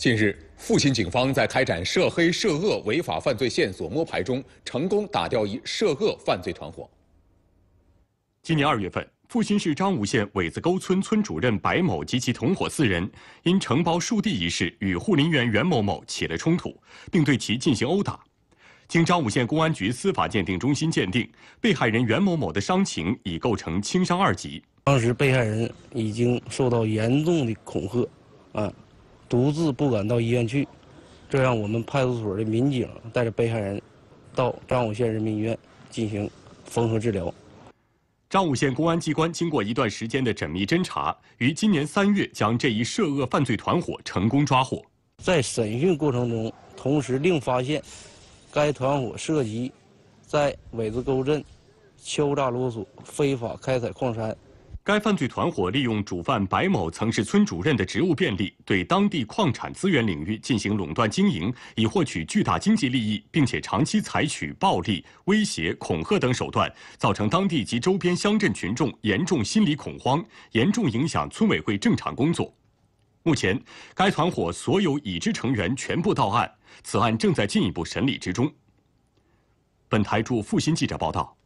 近日，阜新警方在开展涉黑涉恶违法犯罪线索摸排中，成功打掉一涉恶犯罪团伙。今年二月份，阜新市张武县苇子沟村村主任白某及其同伙四人，因承包树地一事与护林员袁某某起了冲突，并对其进行殴打。经张武县公安局司法鉴定中心鉴定，被害人袁某某的伤情已构成轻伤二级。当时被害人已经受到严重的恐吓，啊。独自不敢到医院去，这让我们派出所的民警带着被害人到张武县人民医院进行缝合治疗。张武县公安机关经过一段时间的缜密侦查，于今年三月将这一涉恶犯罪团伙成功抓获。在审讯过程中，同时另发现该团伙涉及在苇子沟镇敲诈勒索、非法开采矿山。该犯罪团伙利用主犯白某曾是村主任的职务便利，对当地矿产资源领域进行垄断经营，以获取巨大经济利益，并且长期采取暴力、威胁、恐吓等手段，造成当地及周边乡镇群众严重心理恐慌，严重影响村委会正常工作。目前，该团伙所有已知成员全部到案，此案正在进一步审理之中。本台驻阜新记者报道。